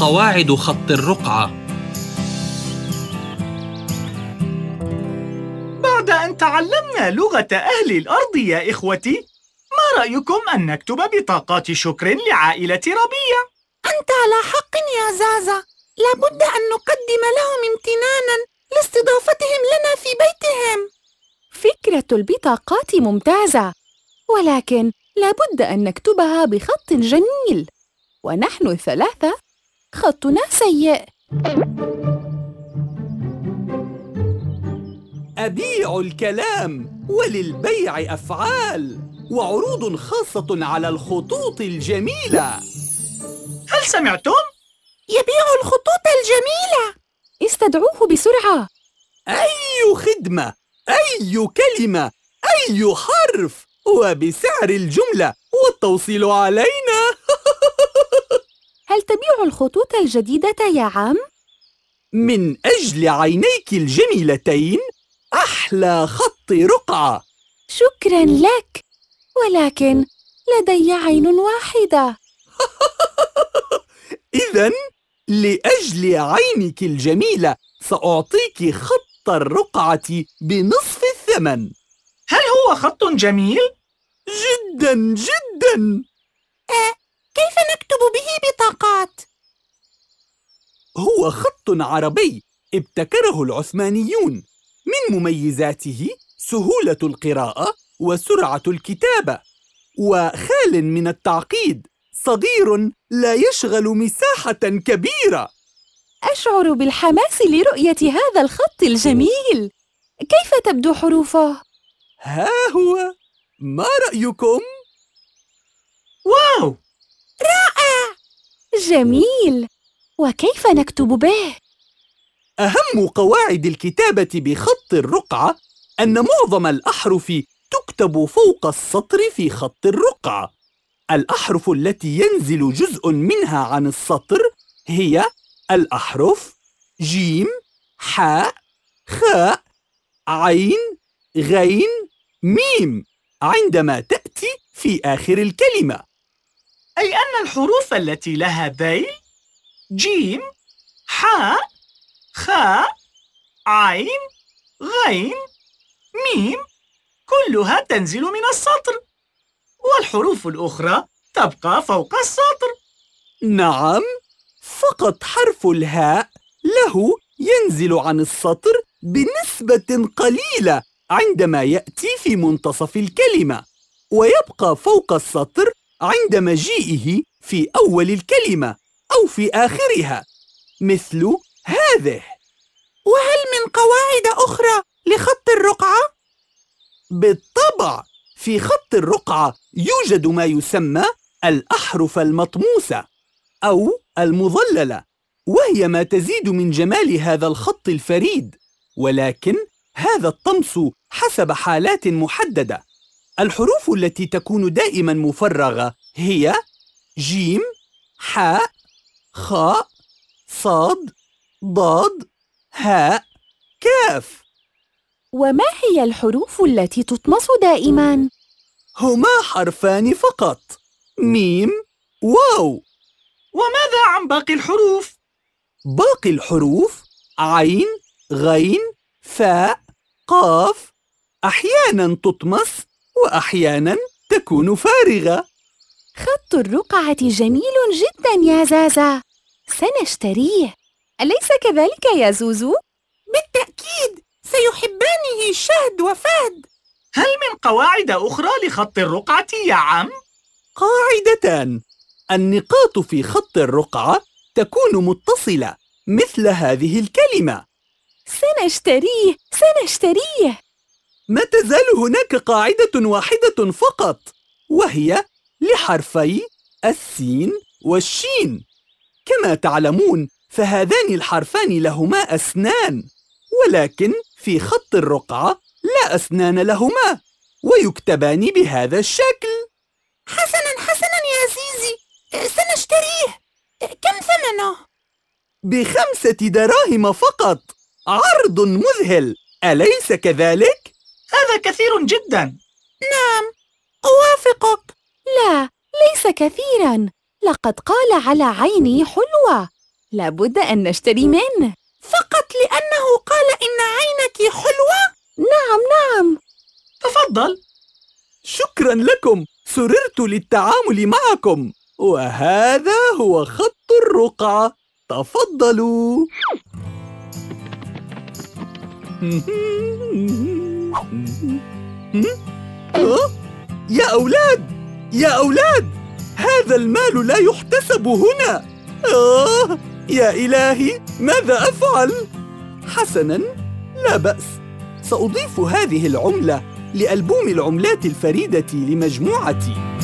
قواعد خط الرقعة بعد أن تعلمنا لغة أهل الأرض يا إخوتي ما رأيكم أن نكتب بطاقات شكر لعائلة ربيع؟ أنت على حق يا زازا لابد أن نقدم لهم امتنانا لاستضافتهم لنا في بيتهم فكرة البطاقات ممتازة ولكن لابد أن نكتبها بخط جميل ونحن الثلاثة خطنا سيء أبيع الكلام وللبيع أفعال وعروض خاصة على الخطوط الجميلة هل سمعتم؟ يبيع الخطوط الجميلة استدعوه بسرعة أي خدمة أي كلمة أي حرف وبسعر الجملة والتوصيل علينا هل تبيع الخطوط الجديدة يا عم؟ من أجل عينيك الجميلتين أحلى خط رقعة شكراً لك ولكن لدي عين واحدة إذا لأجل عينك الجميلة سأعطيك خط الرقعة بنصف الثمن هل هو خط جميل؟ جدا جدا أه كيف نكتب به بطاقات هو خط عربي ابتكره العثمانيون من مميزاته سهولة القراءة وسرعة الكتابة وخال من التعقيد صغير لا يشغل مساحة كبيرة أشعر بالحماس لرؤية هذا الخط الجميل كيف تبدو حروفه؟ ها هو ما رأيكم؟ واو! جميل وكيف نكتب به؟ أهم قواعد الكتابة بخط الرقعة أن معظم الأحرف تكتب فوق السطر في خط الرقعة الأحرف التي ينزل جزء منها عن السطر هي الأحرف جيم حاء خاء عين غين ميم عندما تأتي في آخر الكلمة أي أن الحروف التي لها ذيل جيم حاء خاء عين غين ميم كلها تنزل من السطر والحروف الأخرى تبقى فوق السطر نعم فقط حرف الهاء له ينزل عن السطر بنسبة قليلة عندما يأتي في منتصف الكلمة ويبقى فوق السطر عند مجيئه في أول الكلمة أو في آخرها مثل هذه وهل من قواعد أخرى لخط الرقعة؟ بالطبع في خط الرقعة يوجد ما يسمى الأحرف المطموسة أو المظللة وهي ما تزيد من جمال هذا الخط الفريد ولكن هذا الطمس حسب حالات محددة الحروف التي تكون دائما مفرغة هي جيم، حاء، خاء، صاد، ضاد، هاء، كاف وما هي الحروف التي تطمس دائما؟ هما حرفان فقط ميم واو وماذا عن باقي الحروف؟ باقي الحروف عين، غين، فاء، قاف أحياناً تطمس وأحياناً تكون فارغة خط الرقعة جميل جداً يا زازا سنشتريه أليس كذلك يا زوزو؟ بالتأكيد سيحبانه شهد وفهد هل من قواعد أخرى لخط الرقعة يا عم؟ قاعدتان النقاط في خط الرقعة تكون متصلة مثل هذه الكلمة سنشتريه سنشتريه ما تزال هناك قاعدة واحدة فقط وهي لحرفي السين والشين كما تعلمون فهذان الحرفان لهما أسنان ولكن في خط الرقعة لا أسنان لهما ويكتبان بهذا الشكل حسناً حسناً يا عزيزي سنشتريه كم ثمنه؟ بخمسة دراهم فقط عرض مذهل أليس كذلك؟ هذا كثير جدا نعم أوافقك لا ليس كثيرا لقد قال على عيني حلوة لابد أن نشتري منه فقط لأنه قال إن عينك حلوة؟ نعم نعم تفضل شكرا لكم سررت للتعامل معكم وهذا هو خط الرقعة تفضلوا يا أولاد يا أولاد هذا المال لا يحتسب هنا آه يا إلهي ماذا أفعل؟ حسناً لا بأس سأضيف هذه العملة لألبوم العملات الفريدة لمجموعتي